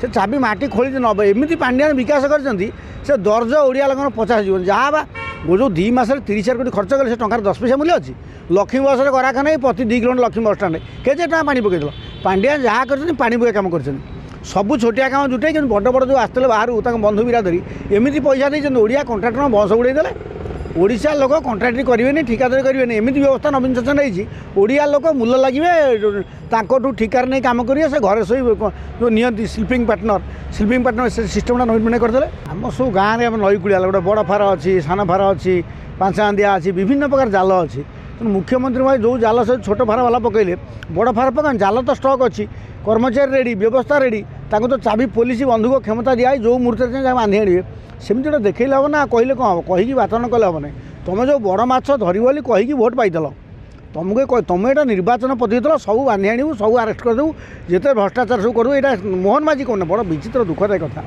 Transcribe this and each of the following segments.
ସେ ଚାବି ମାଟି ଖୋଳି ନେବ ଏମିତି ପାଣ୍ଡିଆନ ବିକାଶ କରିଛନ୍ତି ସେ ଦରଜ ଓଡ଼ିଆ ଲୋକଙ୍କର ପଚାଶ ଯିବନି ଯାହା ବା ଯେଉଁ ଦୁଇ ମାସରେ ତିରିଶ ହଜାର କୋଟି ଖର୍ଚ୍ଚ କଲେ ସେ ଟଙ୍କାର ଦଶ ପଇସା ମୂଲ୍ୟ ଅଛି ଲକ୍ଷ୍ମୀ ବସରେ କରାଖାନା ପ୍ରତି ଦୁଇ କିଲୋମିଟର ଲକ୍ଷ୍ମୀ ବସ୍ ଷ୍ଟାଣ୍ଡ କେତେ ଟଙ୍କା ପାଣି ପକାଇଦେଲ ପାଣ୍ଡିଆନ ଯାହା କରିଛନ୍ତି ପାଣି ପକାଇ କାମ କରିଛନ୍ତି ସବୁ ଛୋଟିଆ କାମ ଜୁଟେଇ କିନ୍ତୁ ବଡ଼ ବଡ଼ ଯେଉଁ ଆସିଥିଲେ ବାହାରୁ ତାଙ୍କ ବନ୍ଧୁ ବିରାଦରୀ ଏମିତି ପଇସା ଦେଇଛନ୍ତି ଓଡ଼ିଆ କଣ୍ଟ୍ରାକ୍ଟର ବସ ଉଡ଼େଇଦେଲେ ଓଡ଼ିଶା ଲୋକ କଣ୍ଟ୍ରାକ୍ଟ କରିବେନି ଠିକାଦାରୀ କରିବେନି ଏମିତି ବ୍ୟବସ୍ଥା ନବୀନ ଶାସନ ହେଇଛି ଓଡ଼ିଆ ଲୋକ ମୂଲ ଲାଗିବେ ତାଙ୍କଠୁ ଠିକାରେ ନେଇ କାମ କରିବେ ସେ ଘରେ ଶୋଇ ଯେଉଁ ନିଅନ୍ତି ସ୍ଲିପିଂ ପାର୍ଟନର ସ୍ଲିପିଂ ପାର୍ଟନର ସେ ସିଷ୍ଟମଟା ନବୀନ କରିଦେଲେ ଆମ ସବୁ ଗାଁରେ ଆମ ନଈ କୂଳିଆ ଗୋଟେ ବଡ଼ ଫାର ଅଛି ସାନ ଫାର ଅଛି ପାଞ୍ଚାନ୍ଦିଆ ଅଛି ବିଭିନ୍ନ ପ୍ରକାର ଜାଲ ଅଛି ତେଣୁ ମୁଖ୍ୟମନ୍ତ୍ରୀ ଭାଇ ଯେଉଁ ଜାଲ ସେ ଛୋଟ ଫାରବାଲା ପକାଇଲେ ବଡ଼ ଫାର ପକା ଜାଲ ତ ଷ୍ଟକ୍ ଅଛି କର୍ମଚାରୀ ରେଡ଼ି ବ୍ୟବସ୍ଥା ରେଡ଼ି ତାଙ୍କୁ ତ ଚାବି ପୋଲିସ ବନ୍ଧୁକ କ୍ଷମତା ଦିଆହୋଇ ଯେଉଁ ମୁହୂର୍ତ୍ତରେ ଯାଇ ବାନ୍ଧି ଆଣିବେ ସେମିତି ଗୋଟେ ଦେଖେଇଲେ ହେବ ନା କହିଲେ କ'ଣ ହେବ କହିକି ବାତରଣ କଲେ ହେବ ନାହିଁ ତୁମେ ଯେଉଁ ବଡ଼ ମାଛ ଧରିବ ବୋଲି କହିକି ଭୋଟ୍ ପାଇଦେଲ ତୁମକୁ କହି ତୁମେ ଏଇଟା ନିର୍ବାଚନ ପଦ୍ଧତି ଦେଲ ସବୁ ବାନ୍ଧି ଆଣିବୁ ସବୁ ଆରେଷ୍ଟ କରିଦେବୁ ଯେତେ ଭ୍ରଷ୍ଟାଚାର ସବୁ କରିବୁ ଏଇଟା ମୋହନ ମାଝି କହୁନି ବଡ଼ ବିଚିତ୍ର ଦୁଃଖର କଥା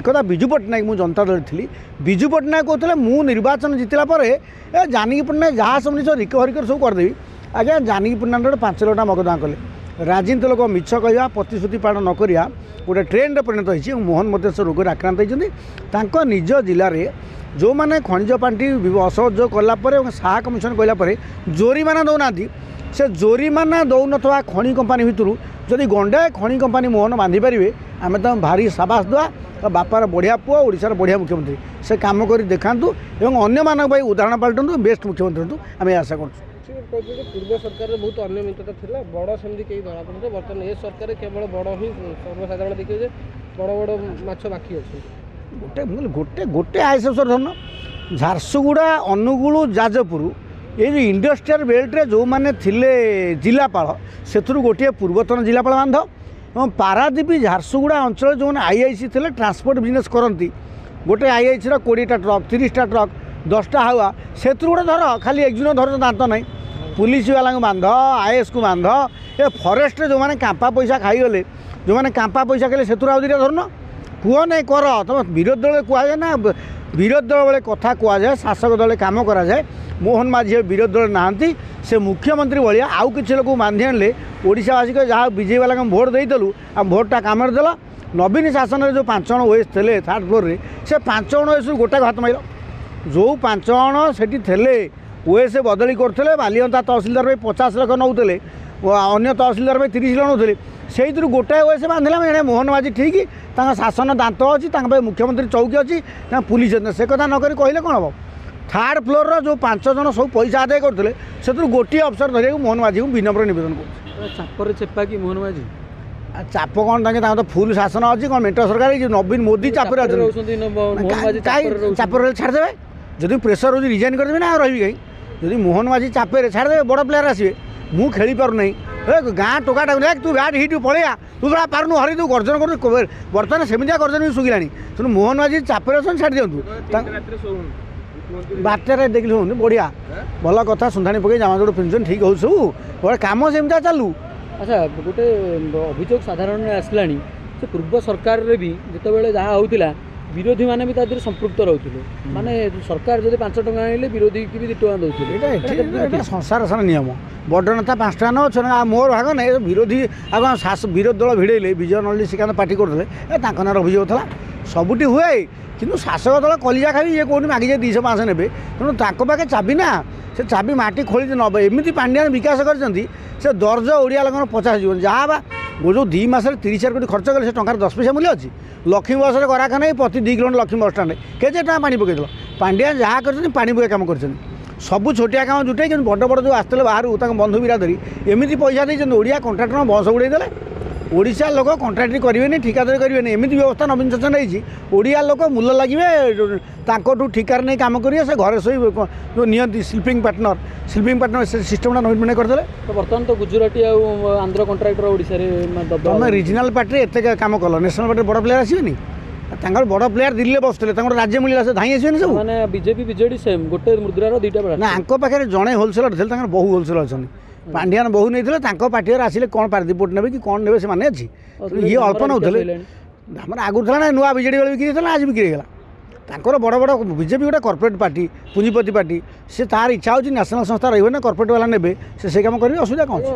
ଏକଥା ବିଜୁ ପଟ୍ଟନାୟକ ମୁଁ ଜନତା ଦଳରେ ଥିଲି ବିଜୁ ପଟ୍ଟନାୟକ କହୁଥିଲେ ମୁଁ ନିର୍ବାଚନ ଜିତିଲା ପରେ ଏ ଜାନକୀ ପଟ୍ଟନାୟକ ଯାହା ସବୁ ଜିନିଷ ରିକଭରି କରି ସବୁ କରିଦେବି ଆଜ୍ଞା ଜାନିକି ପଟ୍ଟନାୟକ ଗୋଟେ ପାଞ୍ଚ ଲକ୍ଷ ଟଙ୍କା ମକଦମା କଲେ ରାଜନୀତି ଲୋକ ମିଛ କହିବା ପ୍ରତିଶ୍ରୁତି ପାଳନ ନ କରିବା ଗୋଟେ ଟ୍ରେଣ୍ଡରେ ପରିଣତ ହୋଇଛି ମୋହନ ମଧ୍ୟ ସେ ରୋଗରେ ଆକ୍ରାନ୍ତ ହୋଇଛନ୍ତି ତାଙ୍କ ନିଜ ଜିଲ୍ଲାରେ ଯେଉଁମାନେ ଖଣିଜ ପାଣ୍ଠି ଅସହଯୋଗ କଲା ପରେ ଏବଂ ଶାହା କମିଶନ କହିଲା ପରେ ଜୋରିମାନା ଦେଉନାହାନ୍ତି ସେ ଜୋରିମାନା ଦେଉନଥିବା ଖଣି କମ୍ପାନୀ ଭିତରୁ ଯଦି ଗଣ୍ଡାଏ ଖଣି କମ୍ପାନୀ ମୋହନ ବାନ୍ଧିପାରିବେ ଆମେ ତୁମେ ଭାରି ସାବାସ ଦେବା ଆଉ ବାପାର ବଢ଼ିଆ ପୁଅ ଓଡ଼ିଶାର ବଢ଼ିଆ ମୁଖ୍ୟମନ୍ତ୍ରୀ ସେ କାମ କରି ଦେଖାନ୍ତୁ ଏବଂ ଅନ୍ୟମାନଙ୍କ ପାଇଁ ଉଦାହରଣ ପାଲଟନ୍ତୁ ବେଷ୍ଟ ମୁଖ୍ୟମନ୍ତ୍ରୀ ହୁଅନ୍ତୁ ଆମେ ଆଶା କରୁଛୁ ଆକ୍ଚୁଆଲି କହୁଛି ପୂର୍ବ ସରକାରରେ ବହୁତ ଅନିୟମିତତା ଥିଲା ବଡ଼ ସେମିତି କେହି ଧରାପଡ଼ୁଥିଲେ ବର୍ତ୍ତମାନ ଏ ସରକାର କେବଳ ବଡ଼ ହିଁ ସର୍ବସାଧାରଣ ଦେଖିବେ ଯେ ବଡ଼ ବଡ଼ ମାଛ ବାକି ଅଛନ୍ତି ଗୋଟେ ମୁଁ ଗୋଟେ ଗୋଟେ ଆଇସେଶ୍ୱର ଧନ ଝାରସୁଗୁଡ଼ା ଅନୁଗୁଳ ଯାଜପୁର ଏଇ ଯେଉଁ ଇଣ୍ଡଷ୍ଟ୍ରିଆଲ ବେଲ୍ଟରେ ଯେଉଁମାନେ ଥିଲେ ଜିଲ୍ଲାପାଳ ସେଥିରୁ ଗୋଟିଏ ପୂର୍ବତନ ଜିଲ୍ଲାପାଳ ବାନ୍ଧ ଏବଂ ପାରାଦ୍ୱୀପ ଝାରସୁଗୁଡ଼ା ଅଞ୍ଚଳରେ ଯେଉଁମାନେ ଆଇଆଇସି ଥିଲେ ଟ୍ରାନ୍ସପୋର୍ଟ ବିଜନେସ୍ କରନ୍ତି ଗୋଟେ ଆଇଆଇସିର କୋଡ଼ିଏଟା ଟ୍ରକ୍ ତିରିଶଟା ଟ୍ରକ୍ ଦଶଟା ହାୱା ସେଥିରୁ ଗୋଟେ ଧର ଖାଲି ଏକ୍ଜିନୋ ଧର ଦାନ୍ତ ନାହିଁ পুলিশবালাঙ্কু বান্ধ আইএসকু বান্ধ এ ফরেস্টরে যে কাম্পা পয়সা খাইগলে যে কাম্পা পয়সা খেলে সেতুর আউ দুইটা ধরুন কুহ নাই কর তোমার বিরোধী দলে কুহযায় না বিরোধী দল বেড়ে কথা কুহযায় শাসক দলে কাম করা যায় মোহন মাঝি বিরোধী দল না সে মুখ্যমন্ত্রী ভাল আউ কিছু লোক বাঁধি আনলে ওড়শাবাসী যা বিজেপি ভোট দিয়েদেলু ভোটটা কামরে দেল নবীন শাসনের যে পাঁচ জন ওয়েস লে থার্ড ফ্লোরে সে পাঁচ জন ওয়েসু গোটাক হাত মাইল ଯେଉଁ ପାଞ୍ଚ ଜଣ ସେଠି ଥିଲେ ওଏସ୍ ବଦଳି କରୁଥିଲେ ବାଲିଅନ୍ତା ତହସିଲଦାର ପାଇଁ ପଚାଶ ଲକ୍ଷ ନେଉଥିଲେ ଅନ୍ୟ ତହସିଲଦାର ପାଇଁ ତିରିଶ ଲକ୍ଷ ନେଉଥିଲେ ସେଇଥିରୁ ଗୋଟାଏ ଓଏସ୍ ବାନ୍ଧିଲା ଜଣେ ମୋହନ ମାଝୀ ଠିକ୍ ତାଙ୍କ ଶାସନ ଦାନ୍ତ ଅଛି ତାଙ୍କ ପାଇଁ ମୁଖ୍ୟମନ୍ତ୍ରୀ ଚୌକି ଅଛି ତାଙ୍କ ପୁଲିସ୍ ସେ କଥା ନ କରି କହିଲେ କ'ଣ ହେବ থার্ড ফ্লোর যে পাঁচ জন সব পয়সা আদায় করলে সে গোটি অফিসর ধরে মোহন মাঝি বিনম্র নিবেদন করছি চাপরে চেপা কি মোহন মাঝি চাপ কোণ তাকে তাঁর তো ফুল শাসন অনেক কম মেন্ট সরকার নবীন মোদী চাপরে অনেক চাপরে ছাড়দেবে যদি প্রেসর রয়েছে রিজাইন করে দেবে না রহবি কাই যদি মোহন মাঝি চাপেরে ছাড়িদেবে বড় প্লেয়ার আসবে ମୁଁ ଖେଳିପାରୁନାହିଁ ଏ ଗାଁ ଟୋକାଟାକୁ ନେଇ ତୁ ବ୍ୟାଟ୍ ହିଟ୍ ପଳେଇଆ ତୁ ତୋରା ପାରୁନୁ ହରି ତୁ ଗର୍ଜନ କରୁଛୁ ବର୍ତ୍ତମାନ ସେମିତିଆ ଗର୍ଜନ ବି ଶୁଖିଲାଣି ତେଣୁ ମୋହନ ମାଝି ଚାପରେ ଅଛନ୍ତି ଛାଡ଼ି ଦିଅନ୍ତୁ ବାତ୍ୟାରେ ଦେଖିଲି ହେଉନି ବଢ଼ିଆ ଭଲ କଥା ସୁନ୍ଧାଣି ପକେଇ ଜାମା ଯୋଡ଼ ପିନ୍ଧୁଛନ୍ତି ଠିକ୍ ହେଉଛି ସବୁ ଗୋଟେ କାମ ସେମିତିଆ ଚାଲୁ ଆଚ୍ଛା ଗୋଟେ ଅଭିଯୋଗ ସାଧାରଣ ଆସିଲାଣି ସେ ପୂର୍ବ ସରକାରରେ ବି ଯେତେବେଳେ ଯାହା ହେଉଥିଲା বিরোধী মানে বি তা দেহে সম্পৃক্ত রহুলে মানে সরকার যদি পাঁচ টাকা আনলে বিরোধী কি দুই টাকা দৌলে এটা সংসার সারা নিয়ম বড় নেতা পাঁচ টাকা নেওয়া ছ টাকা মোর ভাগ নাই বিরোধী আগে শাস বিরোধী দল ভিড়াইলে বিজয় নলি শ্রীকান্ত পার্টি করলে এ তাঁর নাঁর অভিযোগ লা সবুটি হুয়ে কিন্তু শাসক দল কলিজা খাবি ইয়ে কোটি মাগি যাই দুইশো পাঁচশো নেবে তেমন তাঁর পাখে চাবি না সে চাবি মাটি খোলি নবে এমিতি পাণ্ডিয়ান বিকাশ করছেন সে দর্জ ওড়িয়া লোক পচাশ যাব যা বা ଯେଉଁ ଦୁଇ ମାସରେ ତିରିଶ ହଜାର କୋଟି ଖର୍ଚ୍ଚ କଲେ ସେ ଟଙ୍କାର ଦଶ ପଇସା ମୂଲ୍ୟ ଅଛି ଲକ୍ଷ୍ମୀ ବସ୍ରେ କରାଖା ନାହିଁ ପ୍ରତି ଦୁଇ କିଲୋମିଟର ଲକ୍ଷ୍ମୀ ବସ୍ ଷ୍ଟାଣ୍ଡରେ କେତେ ଟଙ୍କା ପାଣି ପକାଇଦେଲ ପାଣ୍ଡିଆ ଯାହା କରିଛନ୍ତି ପାଣି ପକାଇ କାମ କରିଛନ୍ତି ସବୁ ଛୋଟିଆ କାମ ଜୁଟେଇ କିନ୍ତୁ ବଡ଼ ବଡ଼ ଯେଉଁ ଆସିଥିଲେ ବାହାରୁ ତାଙ୍କ ବନ୍ଧୁ ବିରାଦରି ଏମିତି ପଇସା ଦେଇଛନ୍ତି ଓଡ଼ିଆ କଣ୍ଟ୍ରାକ୍ଟର ବସ୍ ଉଡ଼େଇଦେଲେ ଓଡ଼ିଶା ଲୋକ କଣ୍ଟ୍ରାକ୍ଟ କରିବେନି ଠିକାଦାରୀ କରିବେନି ଏମିତି ବ୍ୟବସ୍ଥା ନବୀନ ଶାସନ ହେଇଛି ଓଡ଼ିଆ ଲୋକ ମୂଲ ଲାଗିବେ ତାଙ୍କଠୁ ଠିକାର ନେଇ କାମ କରିବେ ସେ ଘରେ ଶୋଇ ଯେଉଁ ନିଅନ୍ତି ସ୍ଲିପିଂ ପାର୍ଟନର ସ୍ଲିପିଂ ପାର୍ଟନର ସେ ସିଷ୍ଟମଟା ନୋମିନେଟ୍ କରିଦେଲେ ତ ବର୍ତ୍ତମାନ ତ ଗୁଜୁରାଟି ଆଉ ଆନ୍ଧ୍ର କଣ୍ଟ୍ରାକ୍ଟର ଓଡ଼ିଶାରେ ତମେ ରିଜନାଲ୍ ପାର୍ଟିରେ ଏତେ କାମ କଲ ନ୍ୟାସନାଲ୍ ପାର୍ଟିରେ ବଡ଼ ପ୍ଲେୟାର ଆସିବନି ତାଙ୍କର ବଡ଼ ପ୍ଲେୟାର ଦିଲ୍ଲୀରେ ବସିଥିଲେ ତାଙ୍କର ରାଜ୍ୟ ମିଳିଲା ସେ ଧାଇଁ ଆସିବେନି ସବୁ ମାନେ ବିଜେପି ବିଜେଡ଼ି ସେମ୍ ଗୋଟେ ମୁଦ୍ରାର ଦୁଇଟା ବେଳେ ନା ଆଙ୍କ ପାଖରେ ଜଣେ ହୋଲସେଲର ଥିଲେ ତାଙ୍କର ବହୁ ହୋଲସେଲର ଅଛନ୍ତି ପାଣ୍ଡିଆନ ବହୁ ନେଇଥିଲେ ତାଙ୍କ ପାର୍ଟିରେ ଆସିଲେ କ'ଣ ପାରାଦୀପୋଟ ନେବେ କି କ'ଣ ନେବେ ସେମାନେ ଅଛି ଇଏ ଅଳ୍ପ ନେଉଥିଲେ ଆମର ଆଗରୁ ଥିଲା ନା ନୂଆ ବିଜେଡ଼ି ବେଳେ ବିକ୍ରି ହେଇଥିଲା ଆଜି ବିକ୍ରି ହେଇଗଲା ତାଙ୍କର ବଡ଼ ବଡ଼ ବିଜେପି ଗୋଟେ କର୍ପୋରେଟ୍ ପାର୍ଟି ପୁଞ୍ଜିପତି ପାର୍ଟି ସେ ତାର ଇଚ୍ଛା ହେଉଛି ନ୍ୟାସନାଲ୍ ସଂସ୍ଥା ରହିବ ନା କର୍ପୋରେଟ୍ ବାଲା ନେବେ ସେ ସେ କାମ କରିବେ ଅସୁବିଧା କ'ଣ ଅଛି